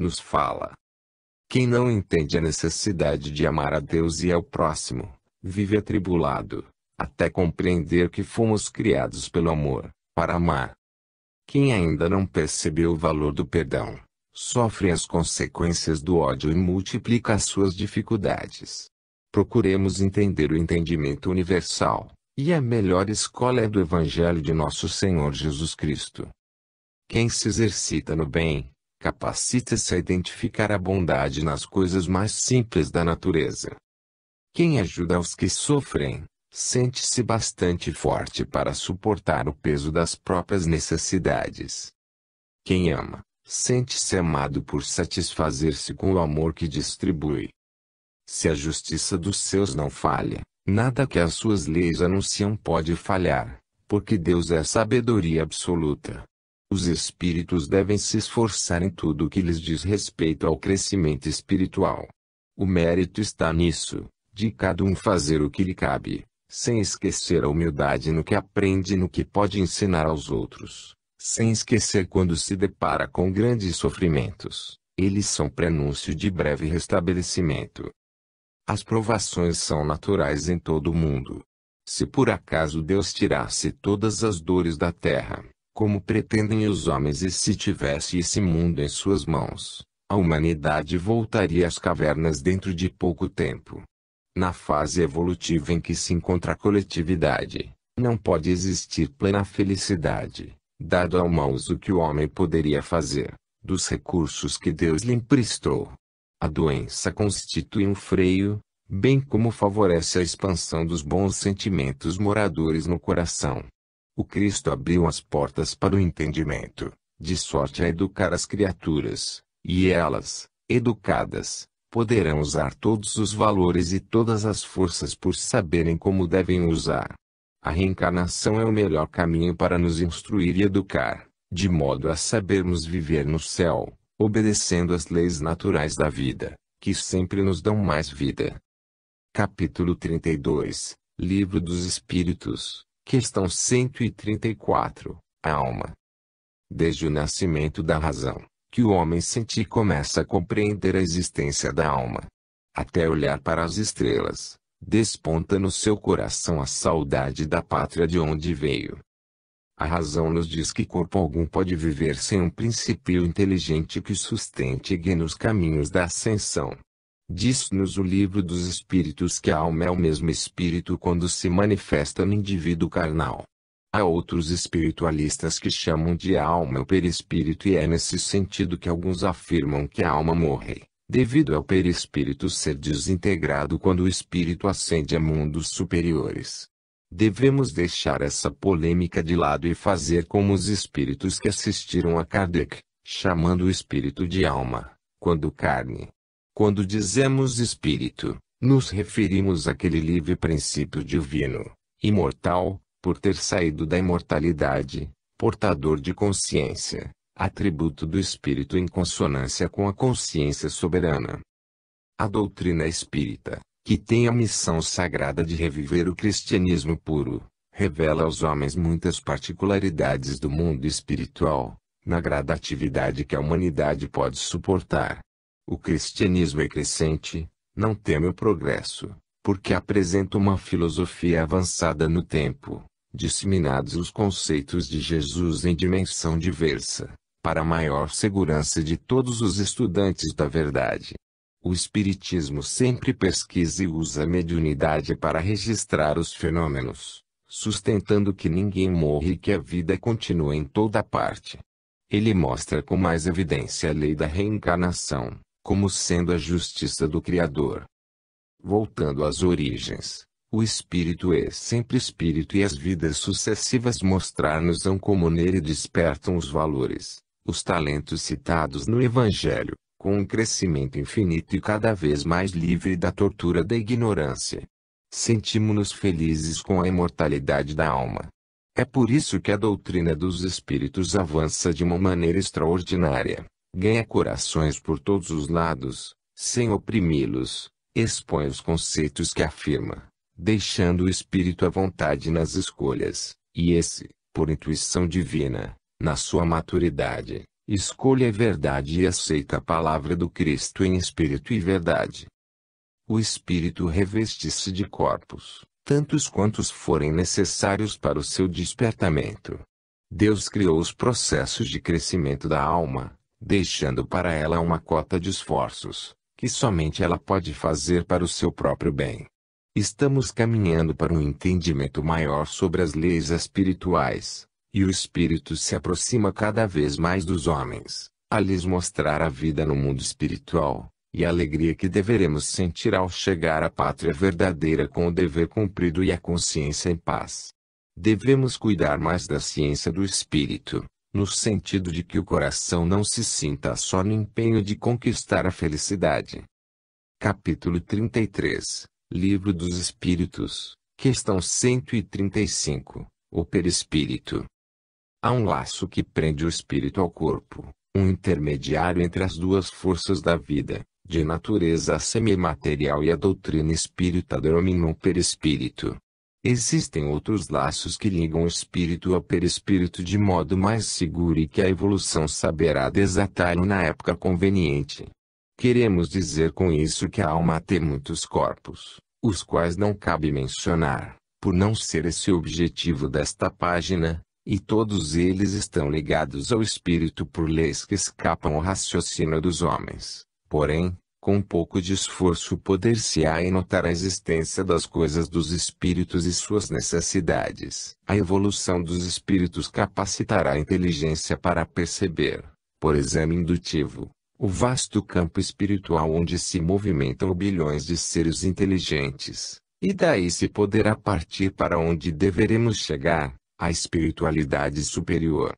nos fala. Quem não entende a necessidade de amar a Deus e ao próximo, vive atribulado, até compreender que fomos criados pelo amor, para amar. Quem ainda não percebeu o valor do perdão, sofre as consequências do ódio e multiplica as suas dificuldades. Procuremos entender o entendimento universal, e a melhor escola é do Evangelho de nosso Senhor Jesus Cristo. Quem se exercita no bem, capacita-se a identificar a bondade nas coisas mais simples da natureza. Quem ajuda os que sofrem, sente-se bastante forte para suportar o peso das próprias necessidades. Quem ama, sente-se amado por satisfazer-se com o amor que distribui. Se a justiça dos seus não falha, nada que as suas leis anunciam pode falhar, porque Deus é sabedoria absoluta. Os espíritos devem se esforçar em tudo o que lhes diz respeito ao crescimento espiritual. O mérito está nisso, de cada um fazer o que lhe cabe, sem esquecer a humildade no que aprende e no que pode ensinar aos outros, sem esquecer quando se depara com grandes sofrimentos, eles são prenúncio de breve restabelecimento. As provações são naturais em todo o mundo. Se por acaso Deus tirasse todas as dores da terra, como pretendem os homens e se tivesse esse mundo em suas mãos, a humanidade voltaria às cavernas dentro de pouco tempo. Na fase evolutiva em que se encontra a coletividade, não pode existir plena felicidade, dado ao mau uso que o homem poderia fazer, dos recursos que Deus lhe emprestou. A doença constitui um freio, bem como favorece a expansão dos bons sentimentos moradores no coração o Cristo abriu as portas para o entendimento, de sorte a educar as criaturas, e elas, educadas, poderão usar todos os valores e todas as forças por saberem como devem usar. A reencarnação é o melhor caminho para nos instruir e educar, de modo a sabermos viver no céu, obedecendo às leis naturais da vida, que sempre nos dão mais vida. Capítulo 32 Livro dos Espíritos Questão 134. A alma. Desde o nascimento da razão, que o homem sente e começa a compreender a existência da alma. Até olhar para as estrelas, desponta no seu coração a saudade da pátria de onde veio. A razão nos diz que corpo algum pode viver sem um princípio inteligente que sustente e guie nos caminhos da ascensão. Diz-nos o livro dos Espíritos que a alma é o mesmo espírito quando se manifesta no indivíduo carnal. Há outros espiritualistas que chamam de alma o perispírito e é nesse sentido que alguns afirmam que a alma morre, devido ao perispírito ser desintegrado quando o espírito ascende a mundos superiores. Devemos deixar essa polêmica de lado e fazer como os espíritos que assistiram a Kardec, chamando o espírito de alma, quando carne quando dizemos espírito, nos referimos àquele livre princípio divino, imortal, por ter saído da imortalidade, portador de consciência, atributo do espírito em consonância com a consciência soberana. A doutrina espírita, que tem a missão sagrada de reviver o cristianismo puro, revela aos homens muitas particularidades do mundo espiritual, na gradatividade que a humanidade pode suportar o cristianismo é crescente, não teme o progresso, porque apresenta uma filosofia avançada no tempo, disseminados os conceitos de Jesus em dimensão diversa, para maior segurança de todos os estudantes da verdade. O Espiritismo sempre pesquisa e usa a mediunidade para registrar os fenômenos, sustentando que ninguém morre e que a vida continua em toda parte. Ele mostra com mais evidência a lei da reencarnação, como sendo a justiça do Criador. Voltando às origens, o espírito é sempre espírito e as vidas sucessivas mostrar-nos-ão como nele despertam os valores, os talentos citados no Evangelho, com um crescimento infinito e cada vez mais livre da tortura da ignorância. Sentimos-nos felizes com a imortalidade da alma. É por isso que a doutrina dos espíritos avança de uma maneira extraordinária, ganha corações por todos os lados, sem oprimi-los, expõe os conceitos que afirma, deixando o espírito à vontade nas escolhas, e esse, por intuição divina, na sua maturidade, escolhe a verdade e aceita a palavra do Cristo em espírito e verdade. O espírito reveste-se de corpos, tantos quantos forem necessários para o seu despertamento. Deus criou os processos de crescimento da alma, deixando para ela uma cota de esforços, que somente ela pode fazer para o seu próprio bem. Estamos caminhando para um entendimento maior sobre as leis espirituais, e o espírito se aproxima cada vez mais dos homens, a lhes mostrar a vida no mundo espiritual, e a alegria que deveremos sentir ao chegar à pátria verdadeira com o dever cumprido e a consciência em paz. Devemos cuidar mais da ciência do espírito, no sentido de que o coração não se sinta só no empenho de conquistar a felicidade. Capítulo 33 Livro dos Espíritos, questão 135 O perispírito. Há um laço que prende o espírito ao corpo, um intermediário entre as duas forças da vida, de natureza semimaterial e a doutrina espírita denomina um perispírito. Existem outros laços que ligam o espírito ao perispírito de modo mais seguro e que a evolução saberá desatar na época conveniente. Queremos dizer com isso que a alma tem muitos corpos, os quais não cabe mencionar, por não ser esse o objetivo desta página, e todos eles estão ligados ao espírito por leis que escapam ao raciocínio dos homens. Porém, com um pouco de esforço poder-se-á enotar a existência das coisas dos espíritos e suas necessidades. A evolução dos espíritos capacitará a inteligência para perceber, por exame indutivo, o vasto campo espiritual onde se movimentam bilhões de seres inteligentes, e daí se poderá partir para onde deveremos chegar, a espiritualidade superior.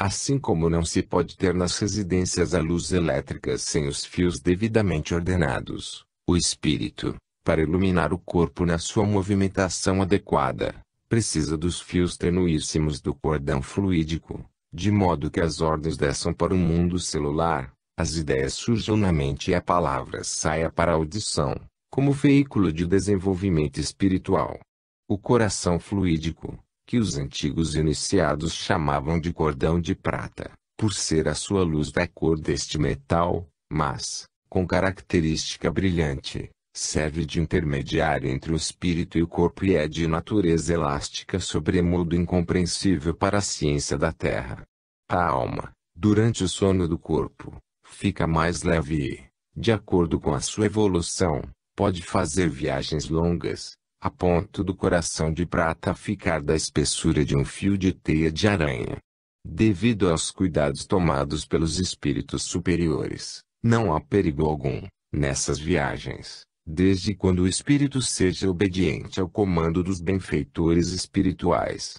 Assim como não se pode ter nas residências a luz elétrica sem os fios devidamente ordenados, o espírito, para iluminar o corpo na sua movimentação adequada, precisa dos fios tenuíssimos do cordão fluídico, de modo que as ordens desçam para o mundo celular, as ideias surjam na mente e a palavra saia para a audição, como veículo de desenvolvimento espiritual. O coração fluídico, que os antigos iniciados chamavam de cordão de prata, por ser a sua luz da cor deste metal, mas, com característica brilhante, serve de intermediário entre o espírito e o corpo e é de natureza elástica sobremodo incompreensível para a ciência da Terra. A alma, durante o sono do corpo, fica mais leve e, de acordo com a sua evolução, pode fazer viagens longas, a ponto do coração de prata ficar da espessura de um fio de teia de aranha. Devido aos cuidados tomados pelos espíritos superiores, não há perigo algum, nessas viagens, desde quando o espírito seja obediente ao comando dos benfeitores espirituais.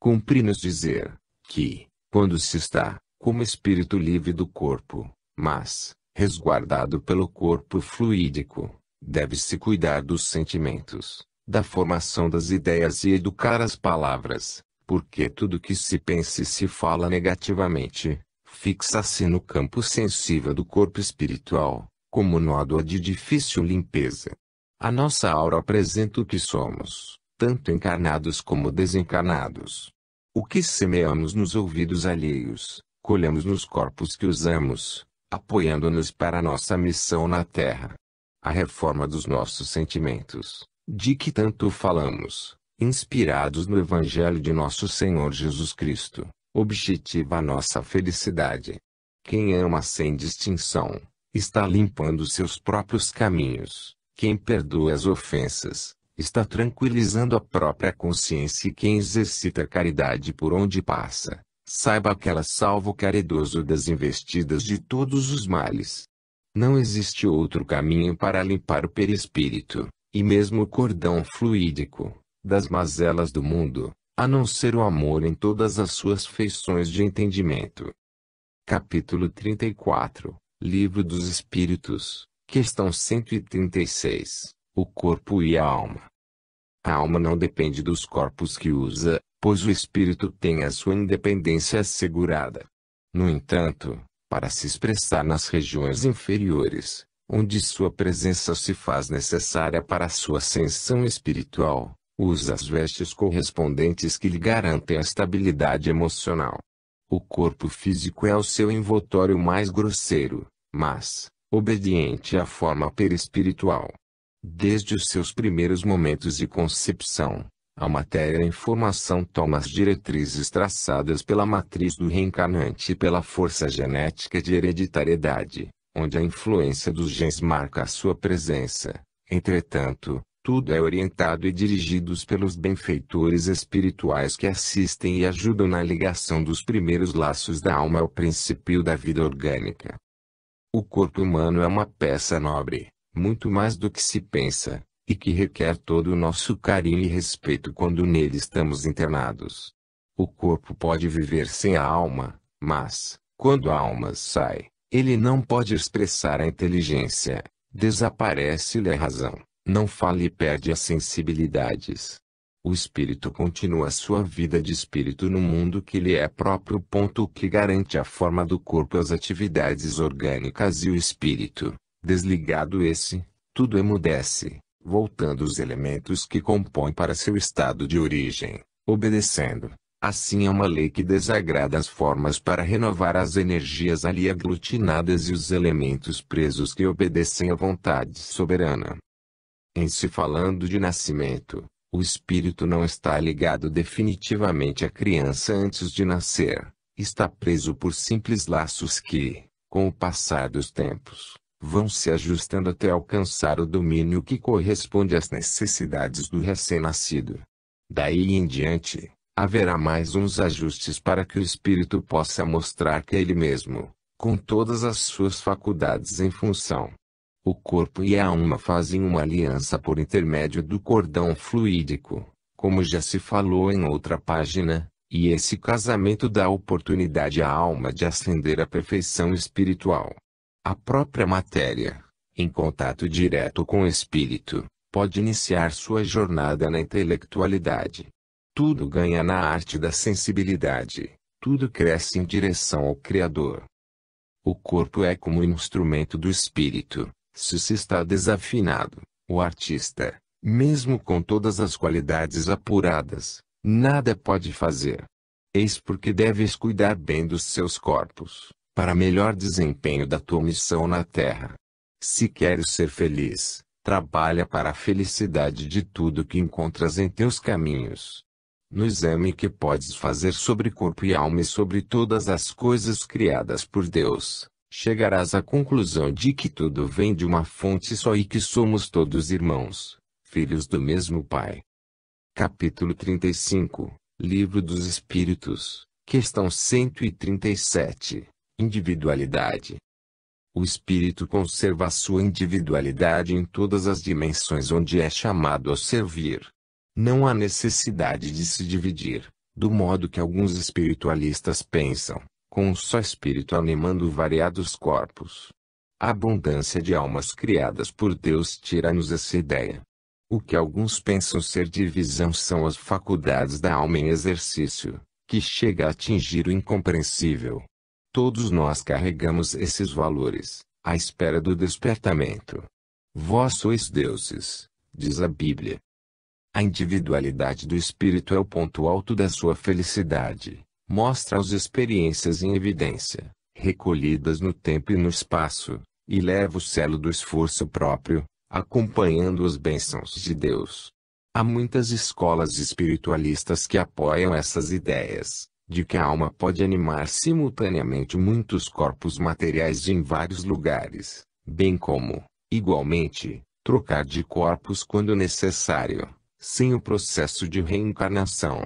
Cumpri-nos dizer, que, quando se está, como espírito livre do corpo, mas, resguardado pelo corpo fluídico, Deve-se cuidar dos sentimentos, da formação das ideias e educar as palavras, porque tudo que se pensa e se fala negativamente, fixa-se no campo sensível do corpo espiritual, como nódoa de difícil limpeza. A nossa aura apresenta o que somos, tanto encarnados como desencarnados. O que semeamos nos ouvidos alheios, colhemos nos corpos que usamos, apoiando-nos para nossa missão na Terra a reforma dos nossos sentimentos, de que tanto falamos, inspirados no Evangelho de nosso Senhor Jesus Cristo, objetiva a nossa felicidade. Quem ama sem distinção, está limpando seus próprios caminhos. Quem perdoa as ofensas, está tranquilizando a própria consciência e quem exercita caridade por onde passa, saiba que ela salva o caridoso das investidas de todos os males. Não existe outro caminho para limpar o perispírito, e mesmo o cordão fluídico, das mazelas do mundo, a não ser o amor em todas as suas feições de entendimento. Capítulo 34 Livro dos Espíritos, questão 136 O corpo e a alma. A alma não depende dos corpos que usa, pois o espírito tem a sua independência assegurada. No entanto, para se expressar nas regiões inferiores, onde sua presença se faz necessária para sua ascensão espiritual, usa as vestes correspondentes que lhe garantem a estabilidade emocional. O corpo físico é o seu envoltório mais grosseiro, mas, obediente à forma perespiritual. Desde os seus primeiros momentos de concepção, a matéria e informação toma as diretrizes traçadas pela matriz do reencarnante e pela força genética de hereditariedade, onde a influência dos genes marca a sua presença. Entretanto, tudo é orientado e dirigido pelos benfeitores espirituais que assistem e ajudam na ligação dos primeiros laços da alma ao princípio da vida orgânica. O corpo humano é uma peça nobre, muito mais do que se pensa, e que requer todo o nosso carinho e respeito quando nele estamos internados. O corpo pode viver sem a alma, mas, quando a alma sai, ele não pode expressar a inteligência, desaparece-lhe a razão, não fala e perde as sensibilidades. O espírito continua sua vida de espírito no mundo que lhe é próprio. Ponto que garante a forma do corpo as atividades orgânicas e o espírito, desligado esse, tudo emudece voltando os elementos que compõem para seu estado de origem, obedecendo, assim, a uma lei que desagrada as formas para renovar as energias ali aglutinadas e os elementos presos que obedecem à vontade soberana. Em se falando de nascimento, o espírito não está ligado definitivamente à criança antes de nascer, está preso por simples laços que, com o passar dos tempos, vão se ajustando até alcançar o domínio que corresponde às necessidades do recém-nascido. Daí em diante, haverá mais uns ajustes para que o espírito possa mostrar que é ele mesmo, com todas as suas faculdades em função. O corpo e a alma fazem uma aliança por intermédio do cordão fluídico, como já se falou em outra página, e esse casamento dá oportunidade à alma de ascender à perfeição espiritual. A própria matéria, em contato direto com o espírito, pode iniciar sua jornada na intelectualidade. Tudo ganha na arte da sensibilidade, tudo cresce em direção ao Criador. O corpo é como um instrumento do espírito, se se está desafinado, o artista, mesmo com todas as qualidades apuradas, nada pode fazer. Eis porque deves cuidar bem dos seus corpos, para melhor desempenho da tua missão na Terra. Se queres ser feliz, trabalha para a felicidade de tudo que encontras em teus caminhos. No exame que podes fazer sobre corpo e alma e sobre todas as coisas criadas por Deus, chegarás à conclusão de que tudo vem de uma fonte só e que somos todos irmãos, filhos do mesmo Pai. Capítulo 35 Livro dos Espíritos, questão 137 Individualidade. O espírito conserva sua individualidade em todas as dimensões onde é chamado a servir. Não há necessidade de se dividir, do modo que alguns espiritualistas pensam, com um só espírito animando variados corpos. A abundância de almas criadas por Deus tira-nos essa ideia. O que alguns pensam ser divisão são as faculdades da alma em exercício, que chega a atingir o incompreensível. Todos nós carregamos esses valores, à espera do despertamento. Vós sois deuses, diz a Bíblia. A individualidade do espírito é o ponto alto da sua felicidade. Mostra as experiências em evidência, recolhidas no tempo e no espaço, e leva o selo do esforço próprio, acompanhando as bênçãos de Deus. Há muitas escolas espiritualistas que apoiam essas ideias, de que a alma pode animar simultaneamente muitos corpos materiais em vários lugares, bem como, igualmente, trocar de corpos quando necessário, sem o processo de reencarnação.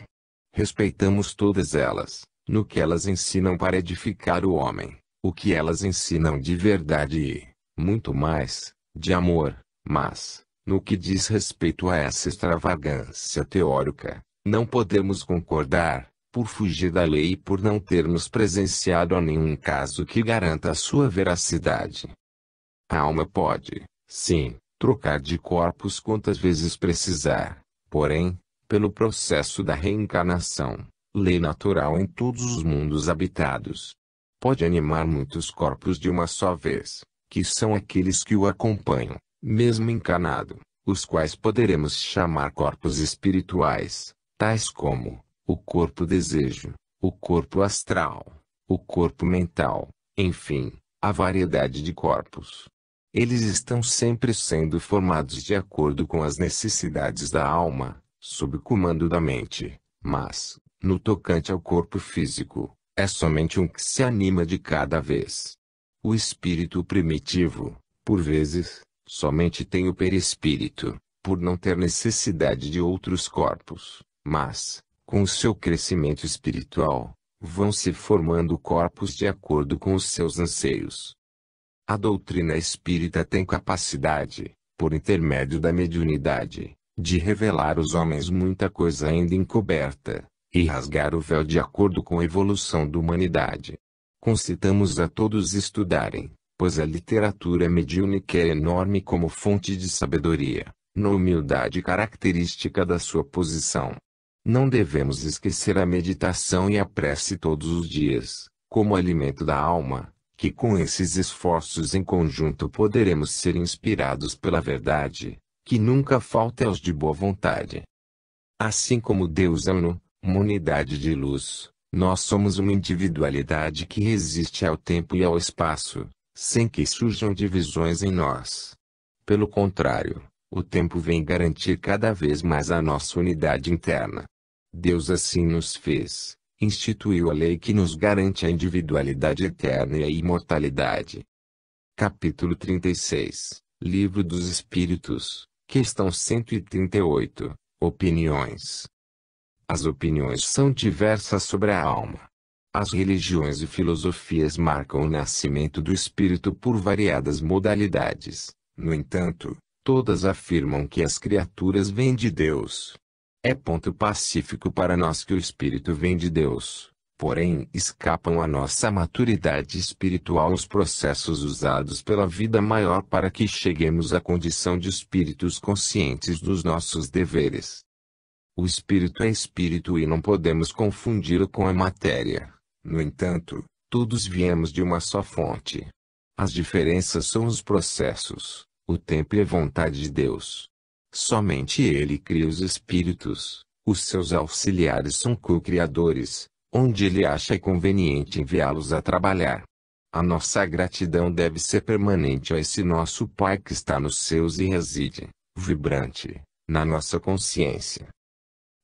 Respeitamos todas elas, no que elas ensinam para edificar o homem, o que elas ensinam de verdade e, muito mais, de amor, mas, no que diz respeito a essa extravagância teórica, não podemos concordar, por fugir da lei e por não termos presenciado a nenhum caso que garanta a sua veracidade. A alma pode, sim, trocar de corpos quantas vezes precisar, porém, pelo processo da reencarnação, lei natural em todos os mundos habitados, pode animar muitos corpos de uma só vez, que são aqueles que o acompanham, mesmo encarnado, os quais poderemos chamar corpos espirituais, tais como o corpo desejo, o corpo astral, o corpo mental, enfim, a variedade de corpos. Eles estão sempre sendo formados de acordo com as necessidades da alma, sob o comando da mente, mas, no tocante ao corpo físico, é somente um que se anima de cada vez. O espírito primitivo, por vezes, somente tem o perispírito, por não ter necessidade de outros corpos, mas, com seu crescimento espiritual, vão se formando corpos de acordo com os seus anseios. A doutrina espírita tem capacidade, por intermédio da mediunidade, de revelar aos homens muita coisa ainda encoberta, e rasgar o véu de acordo com a evolução da humanidade. Concitamos a todos estudarem, pois a literatura mediúnica é enorme como fonte de sabedoria, na humildade característica da sua posição. Não devemos esquecer a meditação e a prece todos os dias, como alimento da alma, que com esses esforços em conjunto poderemos ser inspirados pela verdade, que nunca falta aos de boa vontade. Assim como Deus é uno, uma unidade de luz, nós somos uma individualidade que resiste ao tempo e ao espaço, sem que surjam divisões em nós. Pelo contrário, o tempo vem garantir cada vez mais a nossa unidade interna. Deus assim nos fez, instituiu a lei que nos garante a individualidade eterna e a imortalidade. Capítulo 36 Livro dos Espíritos, questão 138 Opiniões. As opiniões são diversas sobre a alma. As religiões e filosofias marcam o nascimento do espírito por variadas modalidades. No entanto, todas afirmam que as criaturas vêm de Deus. É ponto pacífico para nós que o espírito vem de Deus, porém escapam à nossa maturidade espiritual os processos usados pela vida maior para que cheguemos à condição de espíritos conscientes dos nossos deveres. O espírito é espírito e não podemos confundi-lo com a matéria. No entanto, todos viemos de uma só fonte. As diferenças são os processos, o tempo e é a vontade de Deus. Somente Ele cria os espíritos, os seus auxiliares são co-criadores, onde Ele acha conveniente enviá-los a trabalhar. A nossa gratidão deve ser permanente a esse nosso Pai que está nos seus e reside, vibrante, na nossa consciência.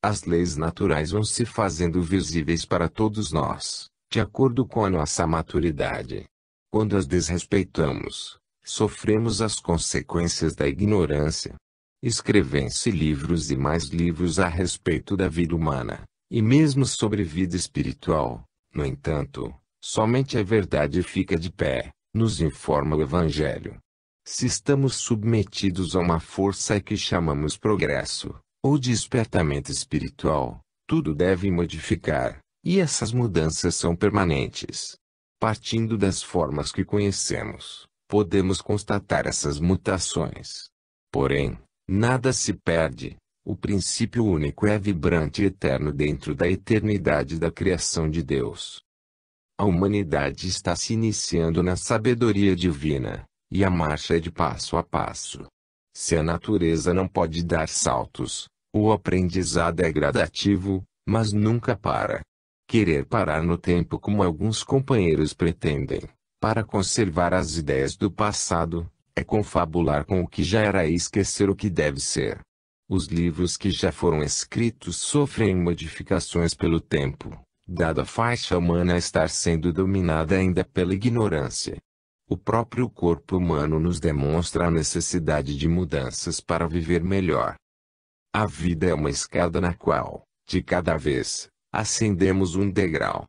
As leis naturais vão se fazendo visíveis para todos nós, de acordo com a nossa maturidade. Quando as desrespeitamos, sofremos as consequências da ignorância. Escrevem-se livros e mais livros a respeito da vida humana, e mesmo sobre vida espiritual. No entanto, somente a verdade fica de pé, nos informa o Evangelho. Se estamos submetidos a uma força que chamamos progresso, ou despertamento espiritual, tudo deve modificar, e essas mudanças são permanentes. Partindo das formas que conhecemos, podemos constatar essas mutações. Porém, nada se perde, o princípio único é vibrante e eterno dentro da eternidade da criação de Deus. A humanidade está se iniciando na sabedoria divina, e a marcha é de passo a passo. Se a natureza não pode dar saltos, o aprendizado é gradativo, mas nunca para. Querer parar no tempo como alguns companheiros pretendem, para conservar as ideias do passado, é confabular com o que já era e esquecer o que deve ser. Os livros que já foram escritos sofrem modificações pelo tempo, dada a faixa humana estar sendo dominada ainda pela ignorância. O próprio corpo humano nos demonstra a necessidade de mudanças para viver melhor. A vida é uma escada na qual, de cada vez, ascendemos um degrau.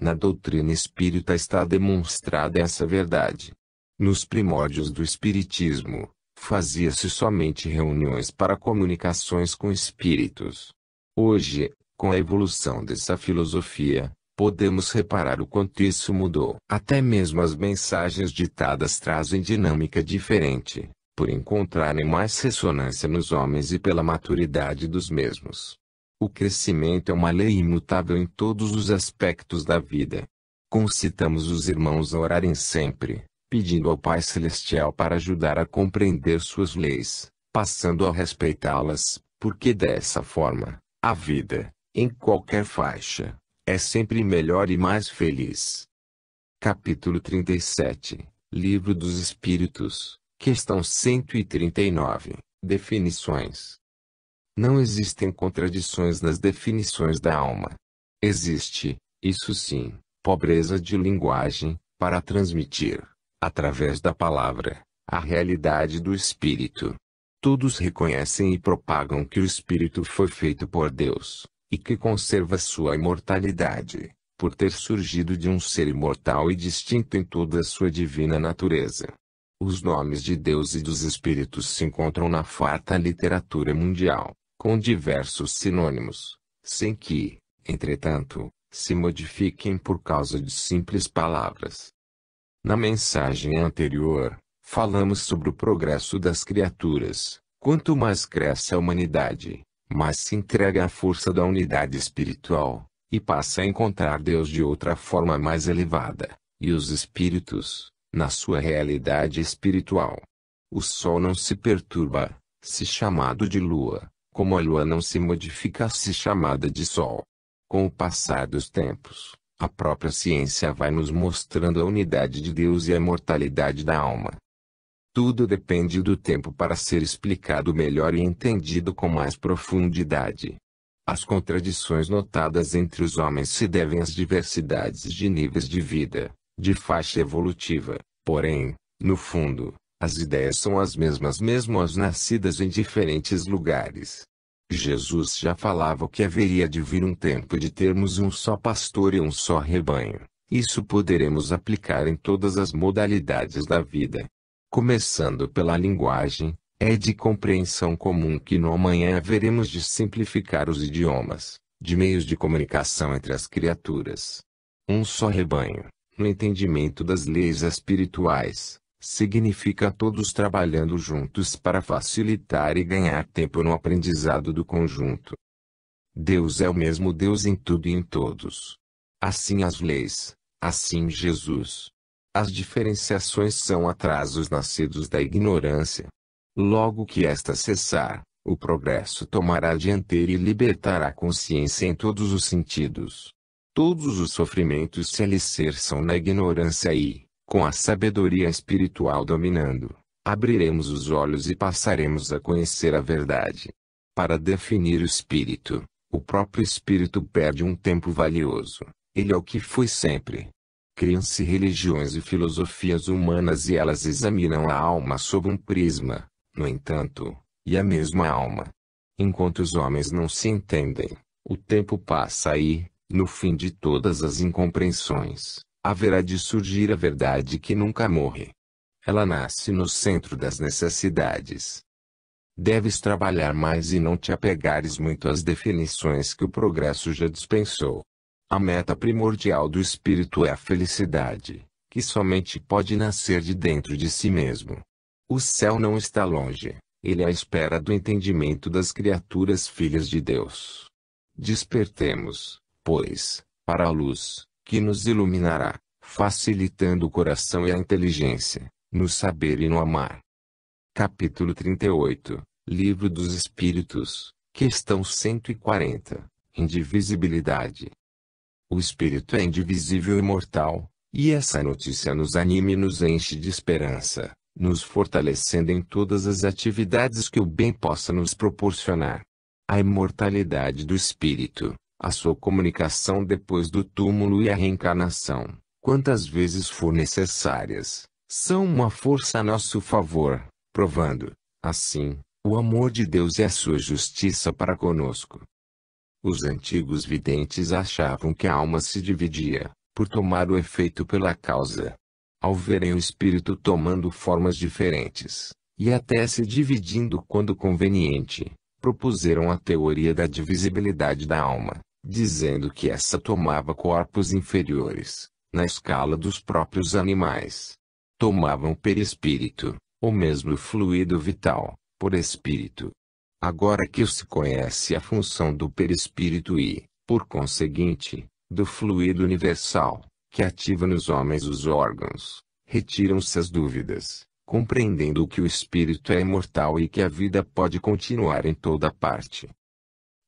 Na doutrina espírita está demonstrada essa verdade. Nos primórdios do Espiritismo, fazia-se somente reuniões para comunicações com espíritos. Hoje, com a evolução dessa filosofia, podemos reparar o quanto isso mudou. Até mesmo as mensagens ditadas trazem dinâmica diferente, por encontrarem mais ressonância nos homens e pela maturidade dos mesmos. O crescimento é uma lei imutável em todos os aspectos da vida. Concitamos os irmãos a orarem sempre, pedindo ao Pai Celestial para ajudar a compreender suas leis, passando a respeitá-las, porque dessa forma, a vida, em qualquer faixa, é sempre melhor e mais feliz. Capítulo 37 Livro dos Espíritos, questão 139 Definições não existem contradições nas definições da alma. Existe, isso sim, pobreza de linguagem, para transmitir, através da palavra, a realidade do espírito. Todos reconhecem e propagam que o espírito foi feito por Deus, e que conserva sua imortalidade, por ter surgido de um ser imortal e distinto em toda a sua divina natureza. Os nomes de Deus e dos espíritos se encontram na farta literatura mundial com diversos sinônimos, sem que, entretanto, se modifiquem por causa de simples palavras. Na mensagem anterior, falamos sobre o progresso das criaturas. Quanto mais cresce a humanidade, mais se entrega à força da unidade espiritual, e passa a encontrar Deus de outra forma mais elevada, e os espíritos, na sua realidade espiritual. O sol não se perturba, se chamado de lua, como a lua não se modificasse chamada de sol. Com o passar dos tempos, a própria ciência vai nos mostrando a unidade de Deus e a imortalidade da alma. Tudo depende do tempo para ser explicado melhor e entendido com mais profundidade. As contradições notadas entre os homens se devem às diversidades de níveis de vida, de faixa evolutiva, porém, no fundo, as ideias são as mesmas mesmo as nascidas em diferentes lugares. Jesus já falava que haveria de vir um tempo de termos um só pastor e um só rebanho. Isso poderemos aplicar em todas as modalidades da vida. Começando pela linguagem, é de compreensão comum que no amanhã haveremos de simplificar os idiomas, de meios de comunicação entre as criaturas. Um só rebanho, no entendimento das leis espirituais, significa todos trabalhando juntos para facilitar e ganhar tempo no aprendizado do conjunto. Deus é o mesmo Deus em tudo e em todos. Assim as leis, assim Jesus. As diferenciações são atrasos nascidos da ignorância. Logo que esta cessar, o progresso tomará a dianteira e libertará a consciência em todos os sentidos. Todos os sofrimentos se alicerçam na ignorância e, com a sabedoria espiritual dominando, abriremos os olhos e passaremos a conhecer a verdade. Para definir o espírito, o próprio espírito perde um tempo valioso. Ele é o que foi sempre. Criam-se religiões e filosofias humanas e elas examinam a alma sob um prisma, no entanto, e a mesma alma. Enquanto os homens não se entendem, o tempo passa aí, no fim de todas as incompreensões, haverá de surgir a verdade que nunca morre. Ela nasce no centro das necessidades. Deves trabalhar mais e não te apegares muito às definições que o progresso já dispensou. A meta primordial do espírito é a felicidade, que somente pode nascer de dentro de si mesmo. O céu não está longe, ele é à espera do entendimento das criaturas filhas de Deus. Despertemos, pois, para a luz, que nos iluminará, facilitando o coração e a inteligência, no saber e no amar. Capítulo 38 Livro dos Espíritos, questão 140 Indivisibilidade. O espírito é indivisível e mortal, e essa notícia nos anima e nos enche de esperança, nos fortalecendo em todas as atividades que o bem possa nos proporcionar. A imortalidade do espírito, a sua comunicação depois do túmulo e a reencarnação, quantas vezes for necessárias, são uma força a nosso favor, provando, assim, o amor de Deus e a sua justiça para conosco. Os antigos videntes achavam que a alma se dividia, por tomar o efeito pela causa. Ao verem o espírito tomando formas diferentes, e até se dividindo quando conveniente, propuseram a teoria da divisibilidade da alma, dizendo que essa tomava corpos inferiores, na escala dos próprios animais. Tomavam perispírito, ou mesmo fluido vital, por espírito. Agora que se conhece a função do perispírito e, por conseguinte, do fluido universal, que ativa nos homens os órgãos, retiram-se as dúvidas, compreendendo que o espírito é imortal e que a vida pode continuar em toda parte.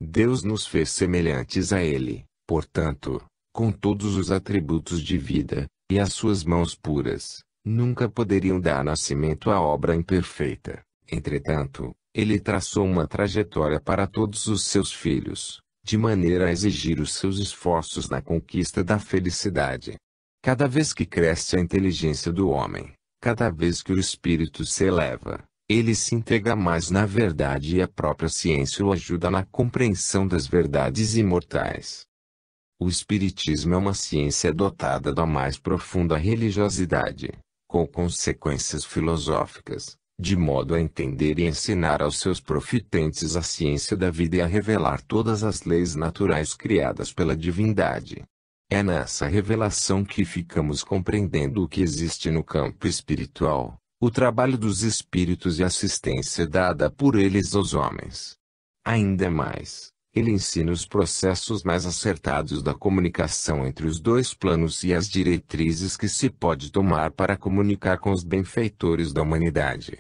Deus nos fez semelhantes a Ele, portanto, com todos os atributos de vida, e as suas mãos puras, nunca poderiam dar nascimento à obra imperfeita. Entretanto, Ele traçou uma trajetória para todos os seus filhos, de maneira a exigir os seus esforços na conquista da felicidade. Cada vez que cresce a inteligência do homem, cada vez que o espírito se eleva, ele se entrega mais na verdade e a própria ciência o ajuda na compreensão das verdades imortais. O Espiritismo é uma ciência dotada da mais profunda religiosidade, com consequências filosóficas, de modo a entender e ensinar aos seus profitentes a ciência da vida e a revelar todas as leis naturais criadas pela divindade. É nessa revelação que ficamos compreendendo o que existe no campo espiritual, o trabalho dos espíritos e a assistência dada por eles aos homens. Ainda mais, ele ensina os processos mais acertados da comunicação entre os dois planos e as diretrizes que se pode tomar para comunicar com os benfeitores da humanidade.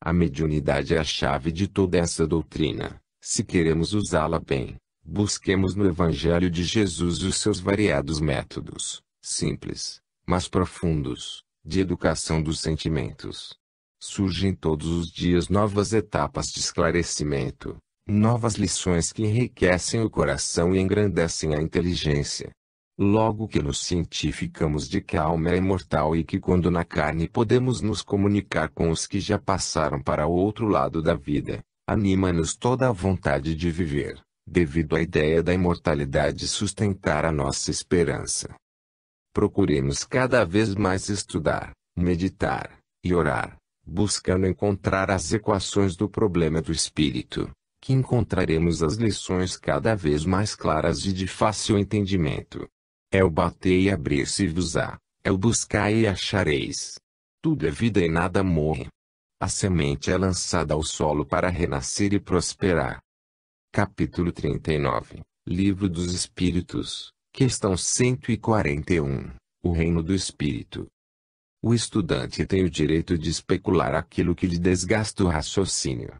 A mediunidade é a chave de toda essa doutrina. Se queremos usá-la bem, busquemos no Evangelho de Jesus os seus variados métodos, simples, mas profundos, de educação dos sentimentos. Surgem todos os dias novas etapas de esclarecimento, novas lições que enriquecem o coração e engrandecem a inteligência. Logo que nos cientificamos de que a alma é imortal e que quando na carne podemos nos comunicar com os que já passaram para o outro lado da vida, anima-nos toda a vontade de viver, devido à ideia da imortalidade sustentar a nossa esperança. Procuremos cada vez mais estudar, meditar e orar, buscando encontrar as equações do problema do espírito, que encontraremos as lições cada vez mais claras e de fácil entendimento. É o bater e abrir-se-vos-á, é o buscar e achareis. Tudo é vida e nada morre. A semente é lançada ao solo para renascer e prosperar. Capítulo 39 Livro dos Espíritos Questão 141. O reino do espírito. O estudante tem o direito de especular aquilo que lhe desgasta o raciocínio.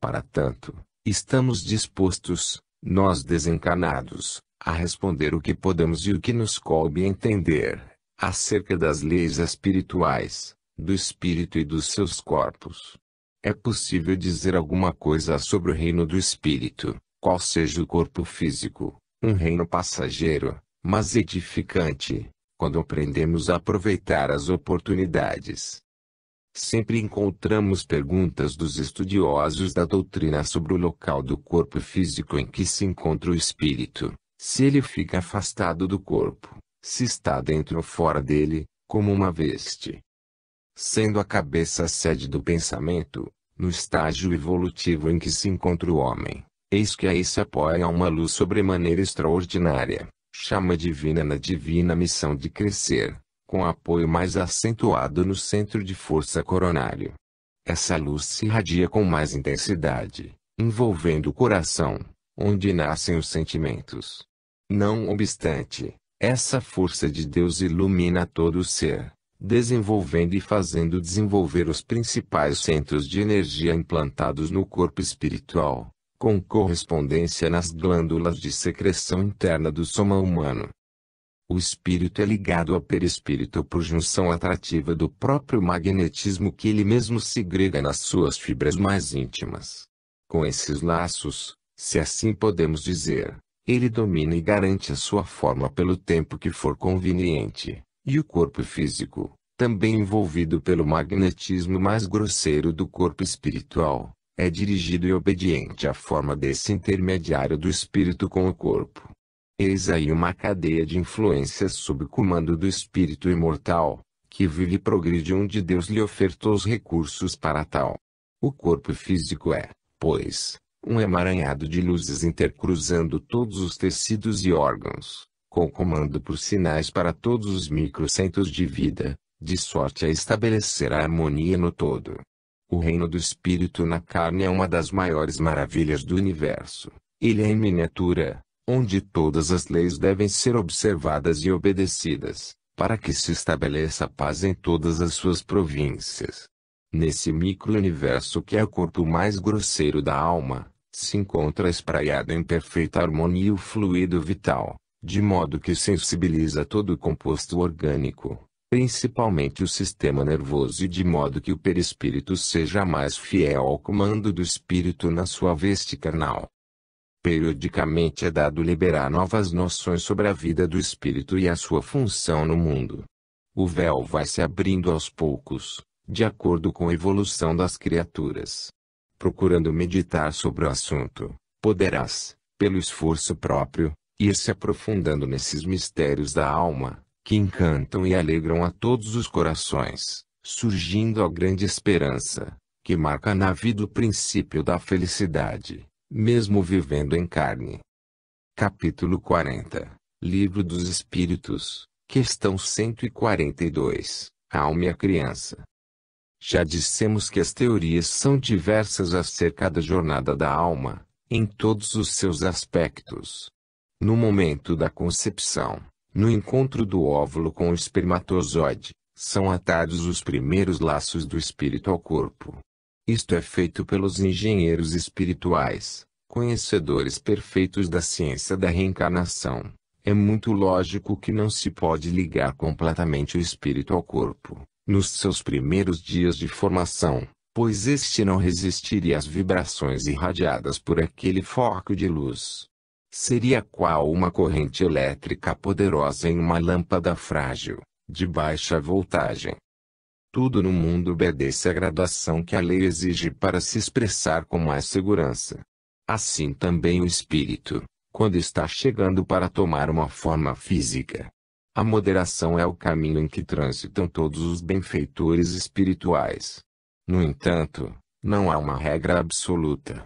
Para tanto, estamos dispostos, nós desencarnados, a responder o que podemos e o que nos coube entender, acerca das leis espirituais, do espírito e dos seus corpos. É possível dizer alguma coisa sobre o reino do espírito, qual seja o corpo físico, um reino passageiro, mas edificante, quando aprendemos a aproveitar as oportunidades. Sempre encontramos perguntas dos estudiosos da doutrina sobre o local do corpo físico em que se encontra o espírito, se ele fica afastado do corpo, se está dentro ou fora dele, como uma veste. Sendo a cabeça a sede do pensamento, no estágio evolutivo em que se encontra o homem, Eis que aí se apoia uma luz sobremaneira extraordinária, chama divina na divina missão de crescer, com apoio mais acentuado no centro de força coronário. Essa luz se irradia com mais intensidade, envolvendo o coração, onde nascem os sentimentos. Não obstante, essa força de Deus ilumina todo o ser, desenvolvendo e fazendo desenvolver os principais centros de energia implantados no corpo espiritual, com correspondência nas glândulas de secreção interna do soma humano. O espírito é ligado ao perispírito por junção atrativa do próprio magnetismo que ele mesmo segrega nas suas fibras mais íntimas. Com esses laços, se assim podemos dizer, ele domina e garante a sua forma pelo tempo que for conveniente, e o corpo físico, também envolvido pelo magnetismo mais grosseiro do corpo espiritual, é dirigido e obediente à forma desse intermediário do espírito com o corpo. Eis aí uma cadeia de influências sob o comando do espírito imortal, que vive e progride onde Deus lhe ofertou os recursos para tal. O corpo físico é, pois, um emaranhado de luzes intercruzando todos os tecidos e órgãos, com comando por sinais para todos os microcentros de vida, de sorte a estabelecer a harmonia no todo. O reino do espírito na carne é uma das maiores maravilhas do universo. Ele é em miniatura, onde todas as leis devem ser observadas e obedecidas, para que se estabeleça paz em todas as suas províncias. Nesse micro-universo que é o corpo mais grosseiro da alma, se encontra espraiado em perfeita harmonia o fluido vital, de modo que sensibiliza todo o composto orgânico, principalmente o sistema nervoso e de modo que o perispírito seja mais fiel ao comando do espírito na sua veste carnal. Periodicamente é dado liberar novas noções sobre a vida do espírito e a sua função no mundo. O véu vai se abrindo aos poucos, de acordo com a evolução das criaturas. Procurando meditar sobre o assunto, poderás, pelo esforço próprio, ir se aprofundando nesses mistérios da alma que encantam e alegram a todos os corações, surgindo a grande esperança, que marca na vida o princípio da felicidade, mesmo vivendo em carne. Capítulo 40 Livro dos Espíritos, questão 142 Alma e a Criança. Já dissemos que as teorias são diversas acerca da jornada da alma, em todos os seus aspectos. No momento da concepção, no encontro do óvulo com o espermatozoide, são atados os primeiros laços do espírito ao corpo. Isto é feito pelos engenheiros espirituais, conhecedores perfeitos da ciência da reencarnação. É muito lógico que não se pode ligar completamente o espírito ao corpo, nos seus primeiros dias de formação, pois este não resistiria às vibrações irradiadas por aquele foco de luz. Seria qual uma corrente elétrica poderosa em uma lâmpada frágil, de baixa voltagem. Tudo no mundo obedece à graduação que a lei exige para se expressar com mais segurança. Assim também o espírito, quando está chegando para tomar uma forma física. A moderação é o caminho em que transitam todos os benfeitores espirituais. No entanto, não há uma regra absoluta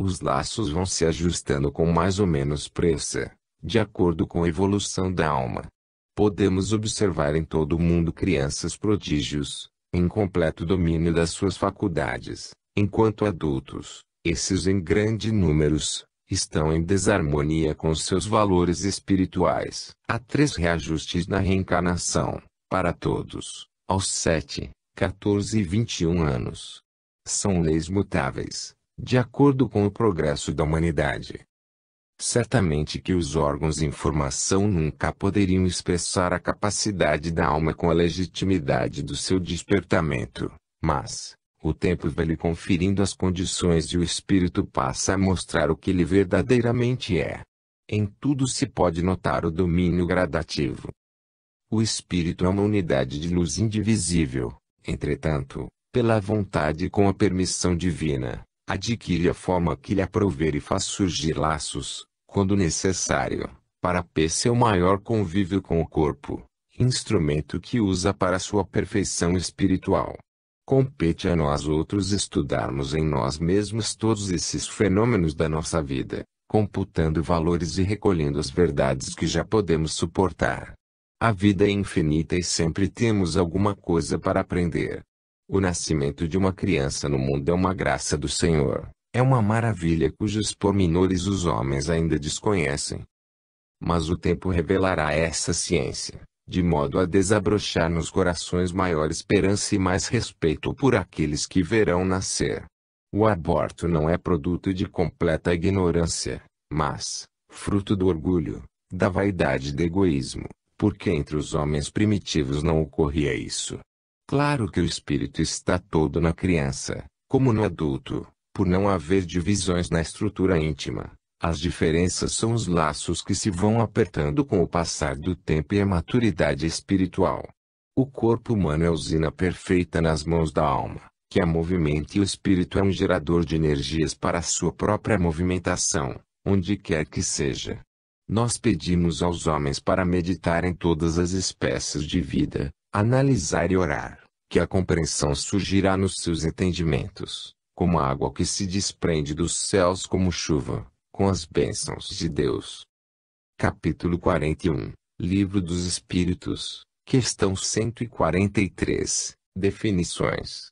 os laços vão se ajustando com mais ou menos pressa, de acordo com a evolução da alma. Podemos observar em todo o mundo crianças prodígios, em completo domínio das suas faculdades, enquanto adultos, esses em grande números, estão em desarmonia com seus valores espirituais. Há três reajustes na reencarnação, para todos, aos 7, 14 e 21 anos. São leis mutáveis, de acordo com o progresso da humanidade. Certamente que os órgãos de informação nunca poderiam expressar a capacidade da alma com a legitimidade do seu despertamento, mas, o tempo vai lhe conferindo as condições e o espírito passa a mostrar o que ele verdadeiramente é. Em tudo se pode notar o domínio gradativo. O espírito é uma unidade de luz indivisível, entretanto, pela vontade e com a permissão divina, adquire a forma que lhe aprover e faz surgir laços, quando necessário, para p seu maior convívio com o corpo, instrumento que usa para sua perfeição espiritual. Compete a nós outros estudarmos em nós mesmos todos esses fenômenos da nossa vida, computando valores e recolhendo as verdades que já podemos suportar. A vida é infinita e sempre temos alguma coisa para aprender. O nascimento de uma criança no mundo é uma graça do Senhor, é uma maravilha cujos pormenores os homens ainda desconhecem. Mas o tempo revelará essa ciência, de modo a desabrochar nos corações maior esperança e mais respeito por aqueles que verão nascer. O aborto não é produto de completa ignorância, mas, fruto do orgulho, da vaidade e do egoísmo, porque entre os homens primitivos não ocorria isso. Claro que o espírito está todo na criança, como no adulto, por não haver divisões na estrutura íntima. As diferenças são os laços que se vão apertando com o passar do tempo e a maturidade espiritual. O corpo humano é usina perfeita nas mãos da alma, que a movimenta e o espírito é um gerador de energias para a sua própria movimentação, onde quer que seja. Nós pedimos aos homens para meditar em todas as espécies de vida, analisar e orar que a compreensão surgirá nos seus entendimentos, como a água que se desprende dos céus como chuva, com as bênçãos de Deus. Capítulo 41 Livro dos Espíritos, questão 143 Definições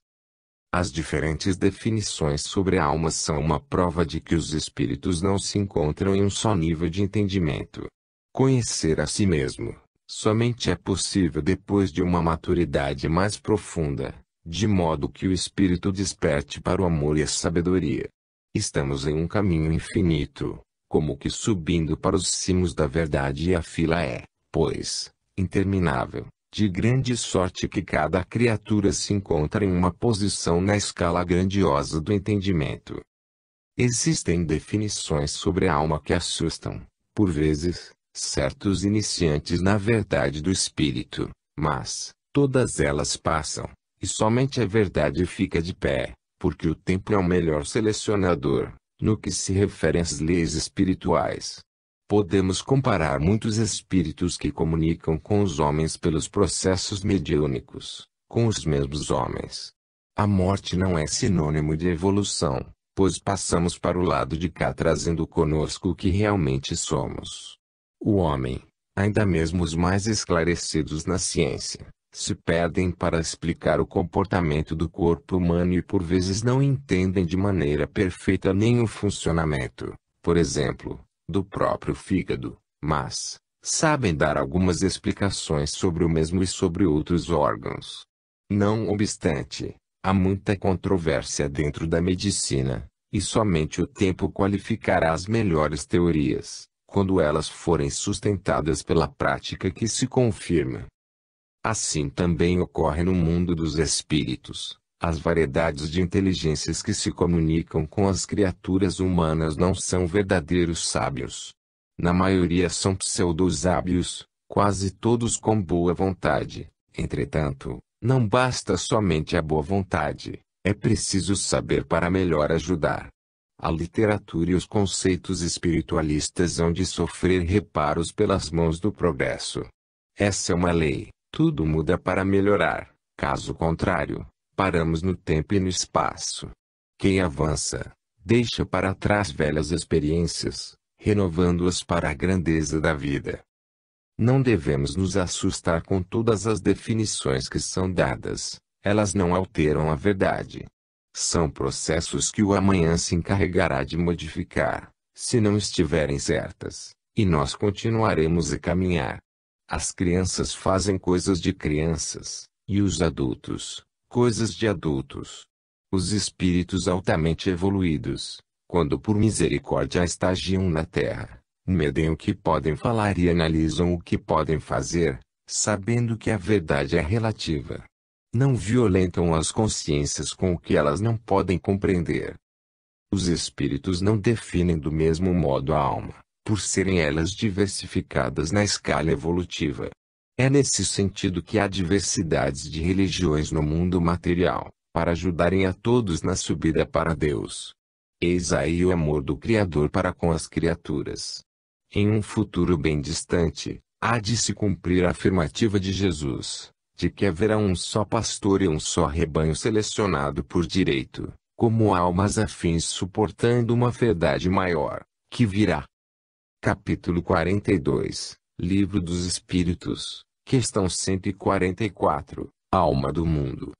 As diferentes definições sobre a alma são uma prova de que os espíritos não se encontram em um só nível de entendimento. Conhecer a si mesmo, somente é possível depois de uma maturidade mais profunda, de modo que o espírito desperte para o amor e a sabedoria. Estamos em um caminho infinito, como que subindo para os cimos da verdade e a fila é, pois, interminável. De grande sorte que cada criatura se encontra em uma posição na escala grandiosa do entendimento. Existem definições sobre a alma que assustam, por vezes, certos iniciantes na verdade do espírito, mas, todas elas passam, e somente a verdade fica de pé, porque o tempo é o melhor selecionador, no que se refere às leis espirituais. Podemos comparar muitos espíritos que comunicam com os homens pelos processos mediúnicos, com os mesmos homens. A morte não é sinônimo de evolução, pois passamos para o lado de cá trazendo conosco o que realmente somos. O homem, ainda mesmo os mais esclarecidos na ciência, se perdem para explicar o comportamento do corpo humano e por vezes não entendem de maneira perfeita nem o funcionamento, por exemplo, do próprio fígado, mas sabem dar algumas explicações sobre o mesmo e sobre outros órgãos. Não obstante, há muita controvérsia dentro da medicina, e somente o tempo qualificará as melhores teorias quando elas forem sustentadas pela prática que se confirma. Assim também ocorre no mundo dos espíritos. As variedades de inteligências que se comunicam com as criaturas humanas não são verdadeiros sábios. Na maioria são pseudosábios, quase todos com boa vontade. Entretanto, não basta somente a boa vontade, é preciso saber para melhor ajudar. A literatura e os conceitos espiritualistas hão de sofrer reparos pelas mãos do progresso. Essa é uma lei, tudo muda para melhorar, caso contrário, paramos no tempo e no espaço. Quem avança, deixa para trás velhas experiências, renovando-as para a grandeza da vida. Não devemos nos assustar com todas as definições que são dadas, elas não alteram a verdade são processos que o amanhã se encarregará de modificar, se não estiverem certas, e nós continuaremos a caminhar. As crianças fazem coisas de crianças, e os adultos, coisas de adultos. Os espíritos altamente evoluídos, quando por misericórdia estagiam na terra, medem o que podem falar e analisam o que podem fazer, sabendo que a verdade é relativa, não violentam as consciências com o que elas não podem compreender. Os espíritos não definem do mesmo modo a alma, por serem elas diversificadas na escala evolutiva. É nesse sentido que há diversidades de religiões no mundo material, para ajudarem a todos na subida para Deus. Eis aí o amor do Criador para com as criaturas. Em um futuro bem distante, há de se cumprir a afirmativa de Jesus de que haverá um só pastor e um só rebanho selecionado por direito, como almas afins suportando uma fedade maior, que virá. Capítulo 42 Livro dos Espíritos, questão 144 Alma do mundo.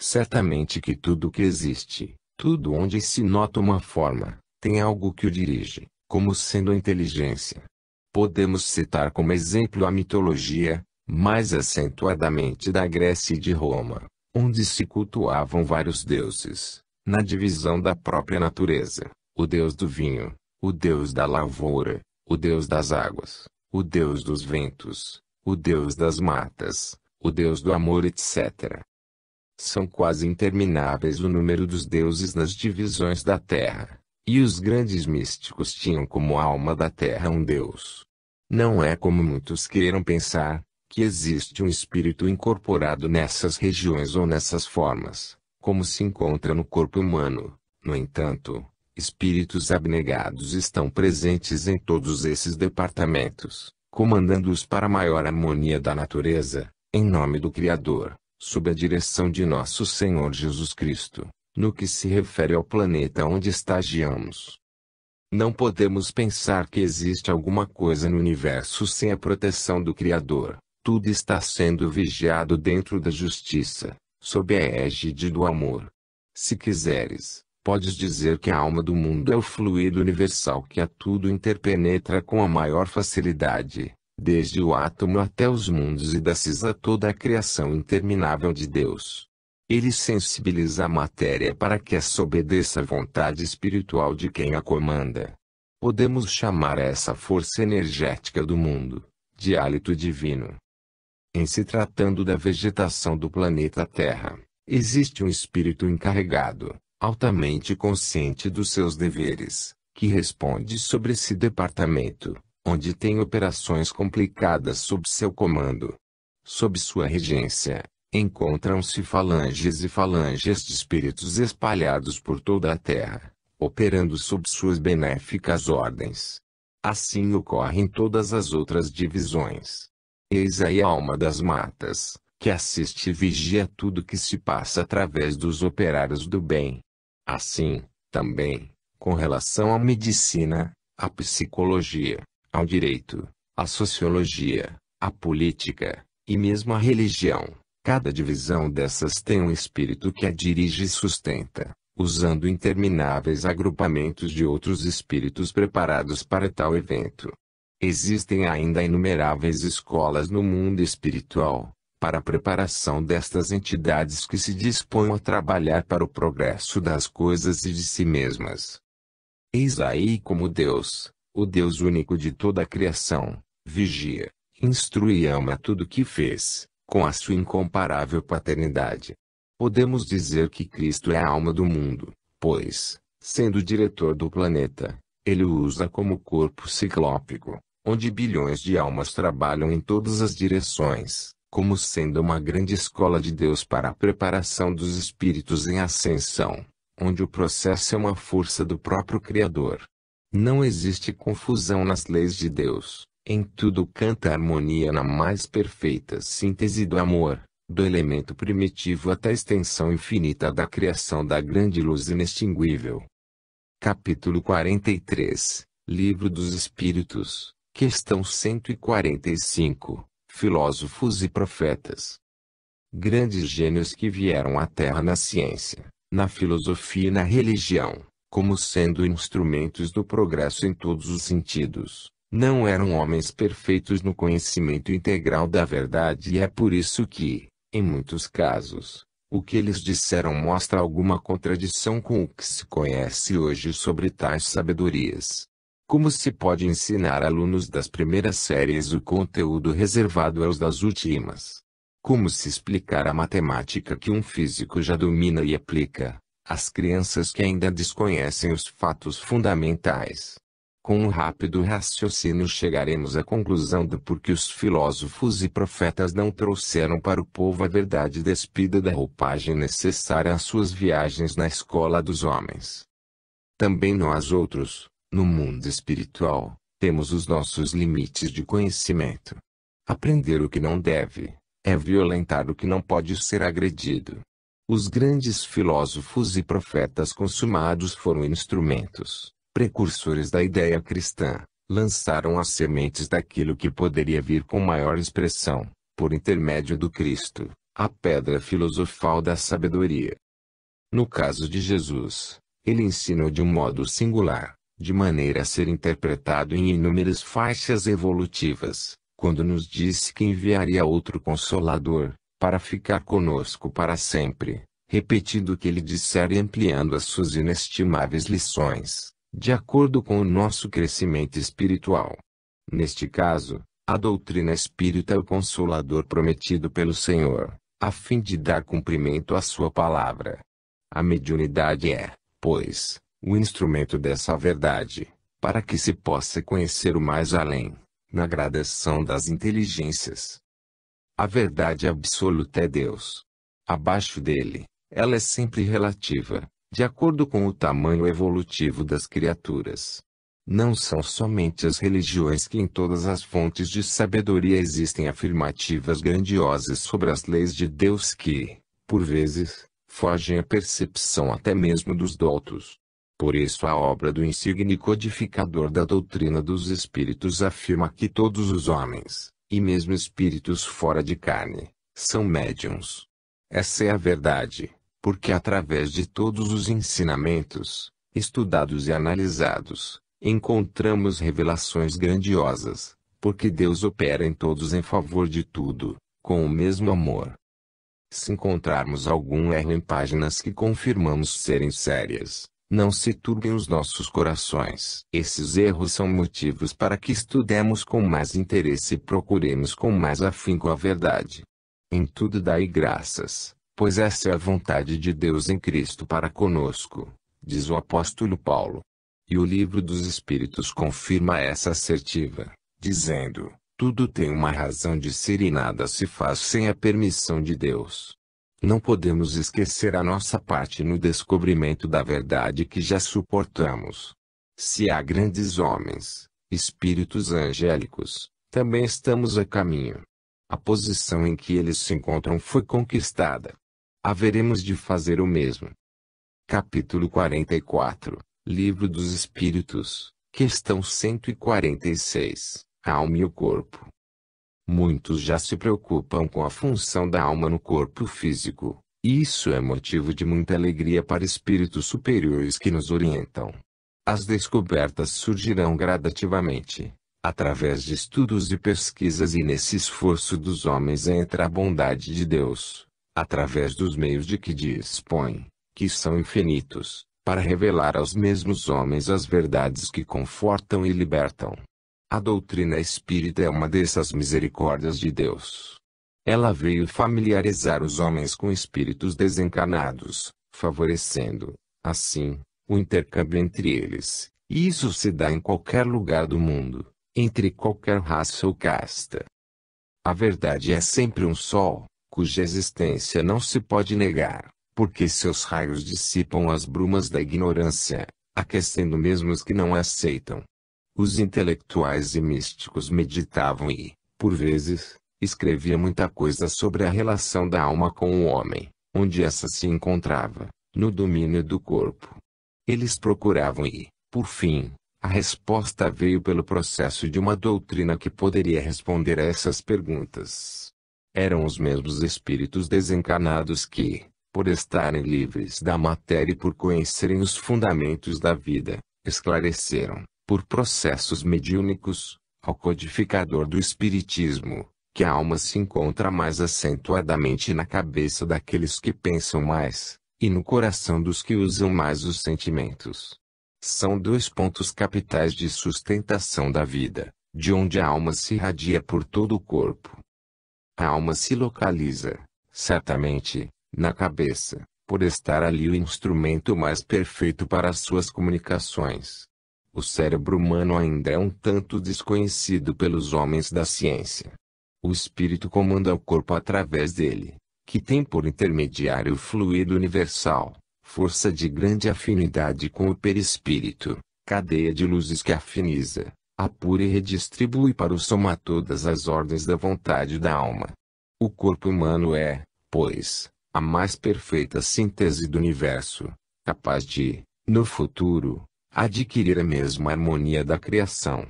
Certamente que tudo que existe, tudo onde se nota uma forma, tem algo que o dirige, como sendo a inteligência. Podemos citar como exemplo a mitologia, mais acentuadamente da Grécia e de Roma, onde se cultuavam vários deuses, na divisão da própria natureza, o deus do vinho, o deus da lavoura, o deus das águas, o deus dos ventos, o deus das matas, o deus do amor etc. São quase intermináveis o número dos deuses nas divisões da terra, e os grandes místicos tinham como alma da terra um deus. Não é como muitos queiram pensar, que existe um espírito incorporado nessas regiões ou nessas formas, como se encontra no corpo humano. No entanto, espíritos abnegados estão presentes em todos esses departamentos, comandando-os para maior harmonia da natureza, em nome do Criador, sob a direção de nosso Senhor Jesus Cristo, no que se refere ao planeta onde estagiamos. Não podemos pensar que existe alguma coisa no universo sem a proteção do Criador tudo está sendo vigiado dentro da justiça, sob a égide do amor. Se quiseres, podes dizer que a alma do mundo é o fluido universal que a tudo interpenetra com a maior facilidade, desde o átomo até os mundos e da cisa toda a criação interminável de Deus. Ele sensibiliza a matéria para que essa obedeça à vontade espiritual de quem a comanda. Podemos chamar essa força energética do mundo de hálito divino. Em se tratando da vegetação do planeta Terra, existe um espírito encarregado, altamente consciente dos seus deveres, que responde sobre esse departamento, onde tem operações complicadas sob seu comando. Sob sua regência, encontram-se falanges e falanges de espíritos espalhados por toda a Terra, operando sob suas benéficas ordens. Assim ocorre em todas as outras divisões. Eis aí a alma das matas, que assiste e vigia tudo que se passa através dos operários do bem. Assim, também, com relação à medicina, à psicologia, ao direito, à sociologia, à política, e mesmo à religião, cada divisão dessas tem um espírito que a dirige e sustenta, usando intermináveis agrupamentos de outros espíritos preparados para tal evento. Existem ainda inumeráveis escolas no mundo espiritual, para a preparação destas entidades que se dispõem a trabalhar para o progresso das coisas e de si mesmas. Eis aí como Deus, o Deus único de toda a criação, vigia, instrui e ama tudo o que fez, com a sua incomparável paternidade. Podemos dizer que Cristo é a alma do mundo, pois, sendo diretor do planeta, ele o usa como corpo ciclópico onde bilhões de almas trabalham em todas as direções, como sendo uma grande escola de Deus para a preparação dos espíritos em ascensão, onde o processo é uma força do próprio Criador. Não existe confusão nas leis de Deus, em tudo canta a harmonia na mais perfeita síntese do amor, do elemento primitivo até a extensão infinita da criação da grande luz inextinguível. Capítulo 43 Livro dos Espíritos Questão 145. Filósofos e profetas. Grandes gênios que vieram à Terra na ciência, na filosofia e na religião, como sendo instrumentos do progresso em todos os sentidos, não eram homens perfeitos no conhecimento integral da verdade e é por isso que, em muitos casos, o que eles disseram mostra alguma contradição com o que se conhece hoje sobre tais sabedorias. Como se pode ensinar alunos das primeiras séries o conteúdo reservado aos das últimas? Como se explicar a matemática que um físico já domina e aplica, às crianças que ainda desconhecem os fatos fundamentais? Com um rápido raciocínio chegaremos à conclusão do porquê os filósofos e profetas não trouxeram para o povo a verdade despida da roupagem necessária às suas viagens na escola dos homens. Também nós outros, no mundo espiritual, temos os nossos limites de conhecimento. Aprender o que não deve é violentar o que não pode ser agredido. Os grandes filósofos e profetas consumados foram instrumentos, precursores da ideia cristã, lançaram as sementes daquilo que poderia vir com maior expressão, por intermédio do Cristo, a pedra filosofal da sabedoria. No caso de Jesus, ele ensinou de um modo singular, de maneira a ser interpretado em inúmeras faixas evolutivas, quando nos disse que enviaria outro Consolador, para ficar conosco para sempre, repetindo o que ele disser e ampliando as suas inestimáveis lições, de acordo com o nosso crescimento espiritual. Neste caso, a doutrina espírita é o Consolador prometido pelo Senhor, a fim de dar cumprimento à sua palavra. A mediunidade é, pois, o instrumento dessa verdade, para que se possa conhecer o mais além, na gradação das inteligências. A verdade absoluta é Deus. Abaixo dele, ela é sempre relativa, de acordo com o tamanho evolutivo das criaturas. Não são somente as religiões que em todas as fontes de sabedoria existem afirmativas grandiosas sobre as leis de Deus que, por vezes, fogem à percepção até mesmo dos doutos. Por isso a obra do insigne codificador da doutrina dos espíritos afirma que todos os homens, e mesmo espíritos fora de carne, são médiums. Essa é a verdade, porque através de todos os ensinamentos, estudados e analisados, encontramos revelações grandiosas, porque Deus opera em todos em favor de tudo, com o mesmo amor. Se encontrarmos algum erro em páginas que confirmamos serem sérias, não se turbem os nossos corações. Esses erros são motivos para que estudemos com mais interesse e procuremos com mais afinco a verdade. Em tudo dai graças, pois essa é a vontade de Deus em Cristo para conosco, diz o apóstolo Paulo. E o livro dos Espíritos confirma essa assertiva, dizendo: tudo tem uma razão de ser e nada se faz sem a permissão de Deus. Não podemos esquecer a nossa parte no descobrimento da verdade que já suportamos. Se há grandes homens, espíritos angélicos, também estamos a caminho. A posição em que eles se encontram foi conquistada. Haveremos de fazer o mesmo. Capítulo 44 Livro dos Espíritos, questão 146 Alma e o Corpo. Muitos já se preocupam com a função da alma no corpo físico. Isso é motivo de muita alegria para espíritos superiores que nos orientam. As descobertas surgirão gradativamente, através de estudos e pesquisas e nesse esforço dos homens entra a bondade de Deus, através dos meios de que dispõe, que são infinitos, para revelar aos mesmos homens as verdades que confortam e libertam. A doutrina espírita é uma dessas misericórdias de Deus. Ela veio familiarizar os homens com espíritos desencarnados, favorecendo, assim, o intercâmbio entre eles, e isso se dá em qualquer lugar do mundo, entre qualquer raça ou casta. A verdade é sempre um sol, cuja existência não se pode negar, porque seus raios dissipam as brumas da ignorância, aquecendo mesmo os que não aceitam. Os intelectuais e místicos meditavam e, por vezes, escrevia muita coisa sobre a relação da alma com o homem, onde essa se encontrava, no domínio do corpo. Eles procuravam e, por fim, a resposta veio pelo processo de uma doutrina que poderia responder a essas perguntas. Eram os mesmos espíritos desencarnados que, por estarem livres da matéria e por conhecerem os fundamentos da vida, esclareceram, por processos mediúnicos, ao codificador do Espiritismo, que a alma se encontra mais acentuadamente na cabeça daqueles que pensam mais, e no coração dos que usam mais os sentimentos. São dois pontos capitais de sustentação da vida, de onde a alma se irradia por todo o corpo. A alma se localiza, certamente, na cabeça, por estar ali o instrumento mais perfeito para as suas comunicações. O cérebro humano ainda é um tanto desconhecido pelos homens da ciência. O espírito comanda o corpo através dele, que tem por intermediário o fluido universal, força de grande afinidade com o perispírito, cadeia de luzes que afiniza, apura e redistribui para o soma todas as ordens da vontade da alma. O corpo humano é, pois, a mais perfeita síntese do universo, capaz de, no futuro, adquirir a mesma harmonia da criação.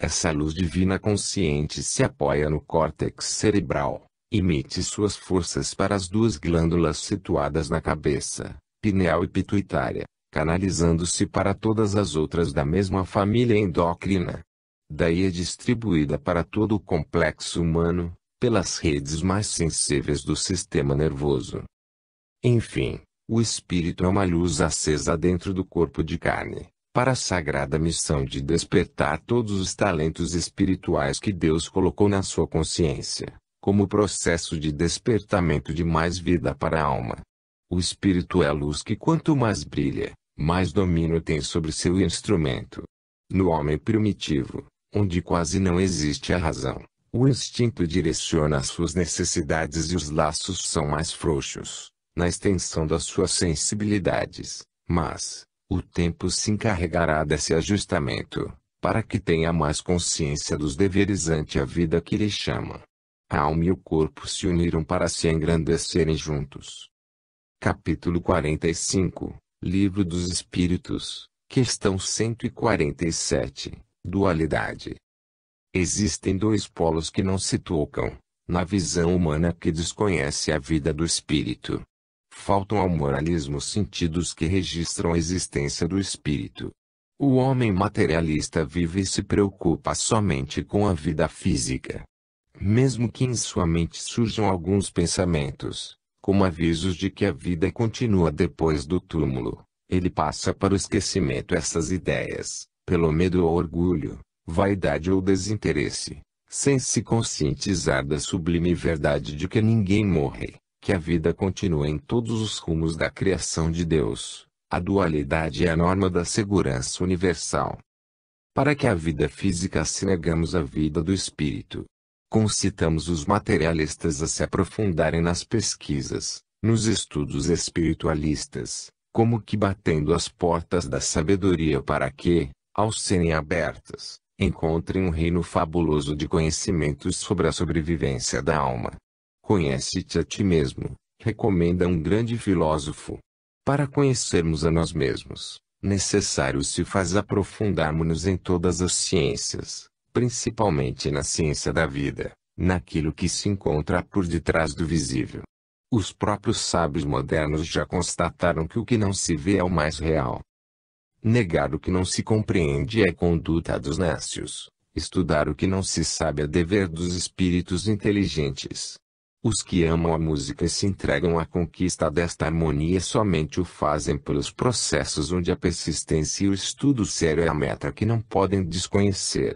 Essa luz divina consciente se apoia no córtex cerebral, emite suas forças para as duas glândulas situadas na cabeça, pineal e pituitária, canalizando-se para todas as outras da mesma família endócrina. Daí é distribuída para todo o complexo humano, pelas redes mais sensíveis do sistema nervoso. Enfim, o espírito é uma luz acesa dentro do corpo de carne, para a sagrada missão de despertar todos os talentos espirituais que Deus colocou na sua consciência, como processo de despertamento de mais vida para a alma. O espírito é a luz que quanto mais brilha, mais domínio tem sobre seu instrumento. No homem primitivo, onde quase não existe a razão, o instinto direciona as suas necessidades e os laços são mais frouxos, na extensão das suas sensibilidades, mas, o tempo se encarregará desse ajustamento, para que tenha mais consciência dos deveres ante a vida que lhe chama. A alma e o corpo se uniram para se engrandecerem juntos. Capítulo 45 Livro dos Espíritos, questão 147 Dualidade. Existem dois polos que não se tocam, na visão humana que desconhece a vida do espírito, faltam ao moralismo sentidos que registram a existência do espírito. O homem materialista vive e se preocupa somente com a vida física. Mesmo que em sua mente surjam alguns pensamentos, como avisos de que a vida continua depois do túmulo, ele passa para o esquecimento essas ideias, pelo medo ou orgulho, vaidade ou desinteresse, sem se conscientizar da sublime verdade de que ninguém morre que a vida continua em todos os rumos da criação de Deus. A dualidade é a norma da segurança universal. Para que a vida física se negamos a vida do espírito. Concitamos os materialistas a se aprofundarem nas pesquisas, nos estudos espiritualistas, como que batendo as portas da sabedoria para que, ao serem abertas, encontrem um reino fabuloso de conhecimentos sobre a sobrevivência da alma, Conhece-te a ti mesmo, recomenda um grande filósofo. Para conhecermos a nós mesmos, necessário se faz aprofundarmos-nos em todas as ciências, principalmente na ciência da vida, naquilo que se encontra por detrás do visível. Os próprios sábios modernos já constataram que o que não se vê é o mais real. Negar o que não se compreende é conduta dos nécios. Estudar o que não se sabe é dever dos espíritos inteligentes. Os que amam a música e se entregam à conquista desta harmonia somente o fazem pelos processos onde a persistência e o estudo sério é a meta que não podem desconhecer.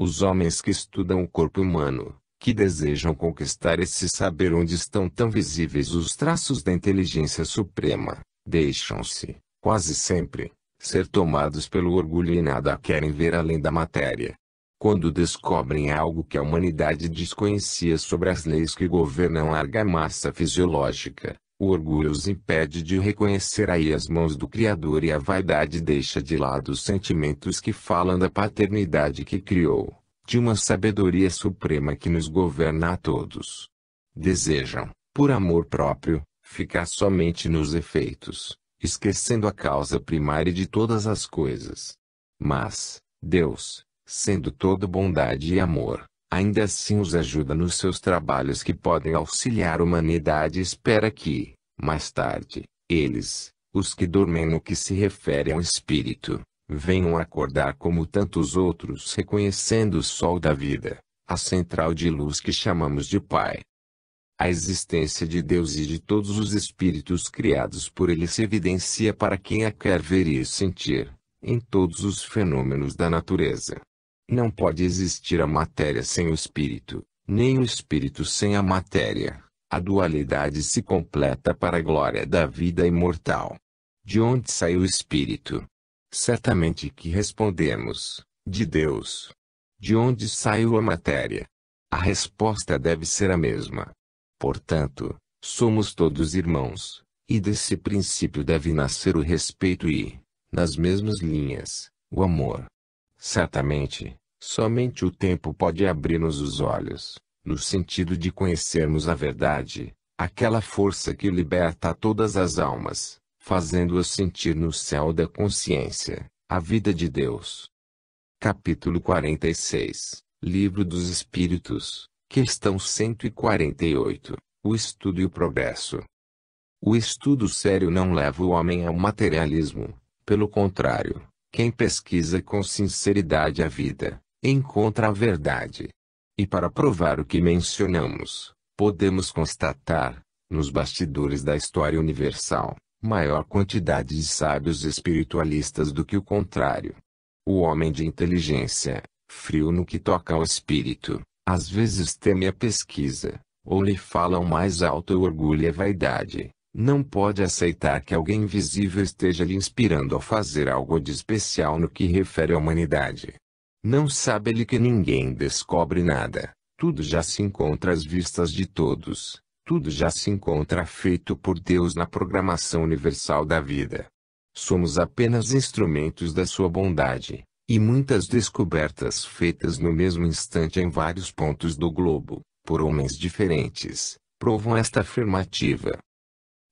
Os homens que estudam o corpo humano, que desejam conquistar esse saber onde estão tão visíveis os traços da inteligência suprema, deixam-se, quase sempre, ser tomados pelo orgulho e nada querem ver além da matéria quando descobrem algo que a humanidade desconhecia sobre as leis que governam a argamassa fisiológica, o orgulho os impede de reconhecer aí as mãos do Criador e a vaidade deixa de lado os sentimentos que falam da paternidade que criou, de uma sabedoria suprema que nos governa a todos. Desejam, por amor próprio, ficar somente nos efeitos, esquecendo a causa primária de todas as coisas. Mas, Deus, sendo todo bondade e amor, ainda assim os ajuda nos seus trabalhos que podem auxiliar a humanidade e espera que, mais tarde, eles, os que dormem no que se refere ao espírito, venham acordar como tantos outros reconhecendo o sol da vida, a central de luz que chamamos de Pai. A existência de Deus e de todos os espíritos criados por Ele se evidencia para quem a quer ver e sentir, em todos os fenômenos da natureza. Não pode existir a matéria sem o espírito, nem o espírito sem a matéria. A dualidade se completa para a glória da vida imortal. De onde saiu o espírito? Certamente que respondemos: de Deus. De onde saiu a matéria? A resposta deve ser a mesma. Portanto, somos todos irmãos, e desse princípio deve nascer o respeito e, nas mesmas linhas, o amor. Certamente, Somente o tempo pode abrir-nos os olhos, no sentido de conhecermos a verdade, aquela força que liberta todas as almas, fazendo-as sentir no céu da consciência, a vida de Deus. Capítulo 46 Livro dos Espíritos, Questão 148 O Estudo e o Progresso. O estudo sério não leva o homem ao materialismo, pelo contrário, quem pesquisa com sinceridade a vida, encontra a verdade. E para provar o que mencionamos, podemos constatar, nos bastidores da história universal, maior quantidade de sábios espiritualistas do que o contrário. O homem de inteligência, frio no que toca ao espírito, às vezes teme a pesquisa, ou lhe falam mais alto o orgulho e a vaidade, não pode aceitar que alguém visível esteja lhe inspirando a fazer algo de especial no que refere à humanidade. Não sabe ele que ninguém descobre nada, tudo já se encontra às vistas de todos, tudo já se encontra feito por Deus na programação universal da vida. Somos apenas instrumentos da sua bondade, e muitas descobertas feitas no mesmo instante em vários pontos do globo, por homens diferentes, provam esta afirmativa.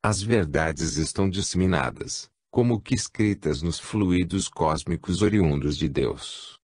As verdades estão disseminadas, como que escritas nos fluidos cósmicos oriundos de Deus.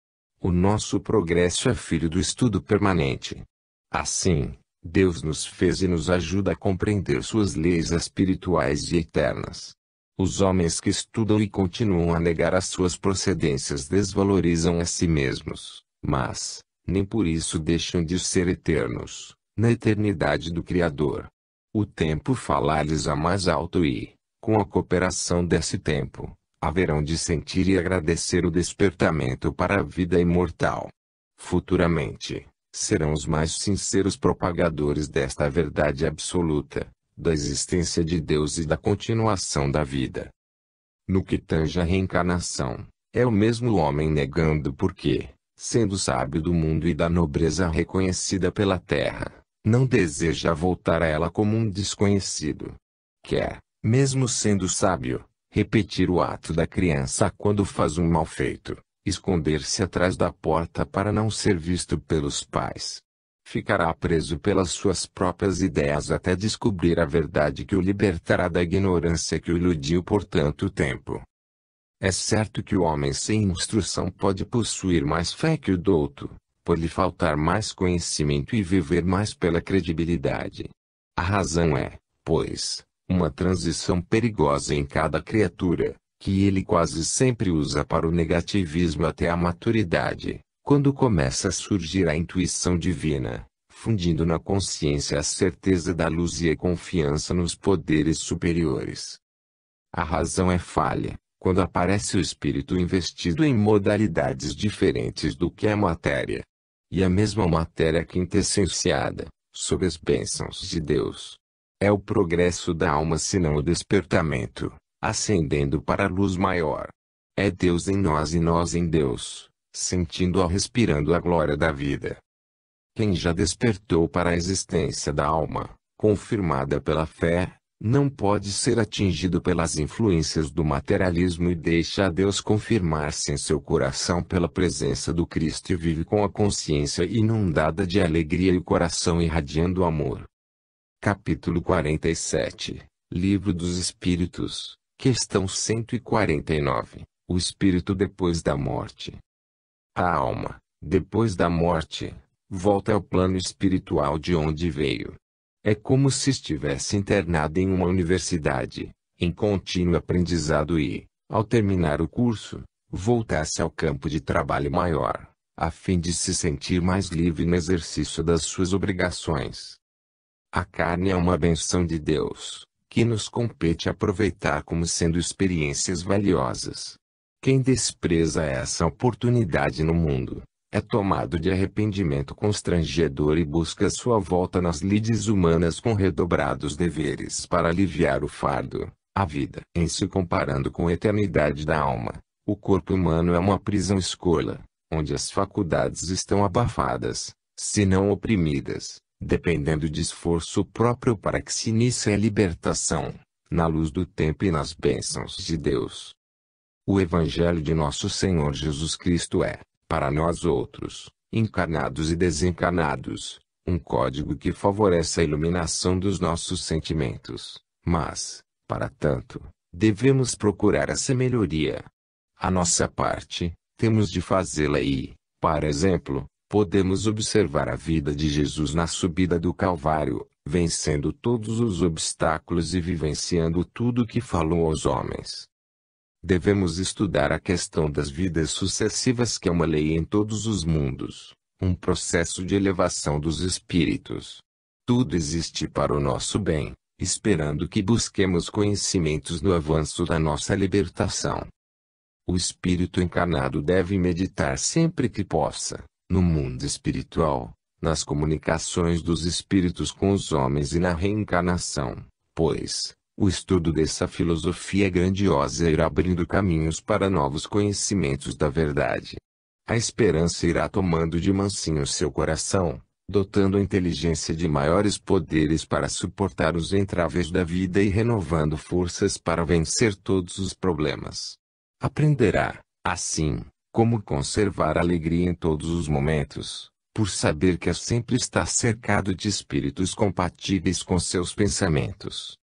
O nosso progresso é filho do estudo permanente. Assim, Deus nos fez e nos ajuda a compreender suas leis espirituais e eternas. Os homens que estudam e continuam a negar as suas procedências desvalorizam a si mesmos, mas, nem por isso deixam de ser eternos, na eternidade do Criador. O tempo falar-lhes a mais alto e, com a cooperação desse tempo, haverão de sentir e agradecer o despertamento para a vida imortal. Futuramente, serão os mais sinceros propagadores desta verdade absoluta, da existência de Deus e da continuação da vida. No que tange a reencarnação, é o mesmo homem negando porque, sendo sábio do mundo e da nobreza reconhecida pela terra, não deseja voltar a ela como um desconhecido. Quer, mesmo sendo sábio, repetir o ato da criança quando faz um mal feito, esconder-se atrás da porta para não ser visto pelos pais. Ficará preso pelas suas próprias ideias até descobrir a verdade que o libertará da ignorância que o iludiu por tanto tempo. É certo que o homem sem instrução pode possuir mais fé que o douto, por lhe faltar mais conhecimento e viver mais pela credibilidade. A razão é, pois, uma transição perigosa em cada criatura, que ele quase sempre usa para o negativismo até a maturidade, quando começa a surgir a intuição divina, fundindo na consciência a certeza da luz e a confiança nos poderes superiores. A razão é falha, quando aparece o espírito investido em modalidades diferentes do que a matéria. E a mesma matéria quintessenciada, sob as bênçãos de Deus, é o progresso da alma senão o despertamento, ascendendo para a luz maior. É Deus em nós e nós em Deus, sentindo ou respirando a glória da vida. Quem já despertou para a existência da alma, confirmada pela fé, não pode ser atingido pelas influências do materialismo e deixa a Deus confirmar-se em seu coração pela presença do Cristo e vive com a consciência inundada de alegria e o coração irradiando amor. Capítulo 47 Livro dos Espíritos, questão 149 O espírito depois da morte. A alma, depois da morte, volta ao plano espiritual de onde veio. É como se estivesse internada em uma universidade, em contínuo aprendizado e, ao terminar o curso, voltasse ao campo de trabalho maior, a fim de se sentir mais livre no exercício das suas obrigações. A carne é uma benção de Deus, que nos compete aproveitar como sendo experiências valiosas. Quem despreza essa oportunidade no mundo, é tomado de arrependimento constrangedor e busca sua volta nas lides humanas com redobrados deveres para aliviar o fardo, a vida. Em se comparando com a eternidade da alma, o corpo humano é uma prisão escola, onde as faculdades estão abafadas, se não oprimidas dependendo de esforço próprio para que se inicie a libertação, na luz do tempo e nas bênçãos de Deus. O Evangelho de nosso Senhor Jesus Cristo é, para nós outros, encarnados e desencarnados, um código que favorece a iluminação dos nossos sentimentos, mas, para tanto, devemos procurar essa melhoria. A nossa parte, temos de fazê-la e, para exemplo, podemos observar a vida de Jesus na subida do Calvário, vencendo todos os obstáculos e vivenciando tudo o que falou aos homens. Devemos estudar a questão das vidas sucessivas, que é uma lei em todos os mundos, um processo de elevação dos espíritos. Tudo existe para o nosso bem, esperando que busquemos conhecimentos no avanço da nossa libertação. O espírito encarnado deve meditar sempre que possa, no mundo espiritual, nas comunicações dos espíritos com os homens e na reencarnação, pois, o estudo dessa filosofia grandiosa irá abrindo caminhos para novos conhecimentos da verdade. A esperança irá tomando de mansinho seu coração, dotando a inteligência de maiores poderes para suportar os entraves da vida e renovando forças para vencer todos os problemas. Aprenderá, assim, como conservar a alegria em todos os momentos, por saber que é sempre está cercado de espíritos compatíveis com seus pensamentos.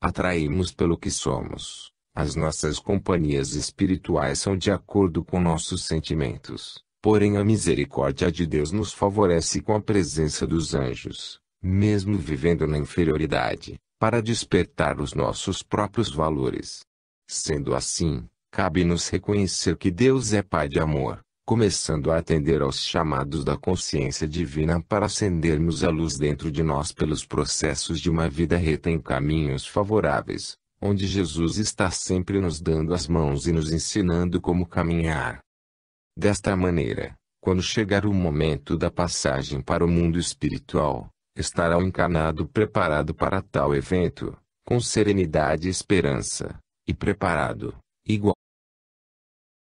Atraímos pelo que somos. As nossas companhias espirituais são de acordo com nossos sentimentos, porém a misericórdia de Deus nos favorece com a presença dos anjos, mesmo vivendo na inferioridade, para despertar os nossos próprios valores. Sendo assim, cabe-nos reconhecer que Deus é Pai de amor, começando a atender aos chamados da consciência divina para acendermos a luz dentro de nós pelos processos de uma vida reta em caminhos favoráveis, onde Jesus está sempre nos dando as mãos e nos ensinando como caminhar. Desta maneira, quando chegar o momento da passagem para o mundo espiritual, estará o encarnado preparado para tal evento, com serenidade e esperança, e preparado, igual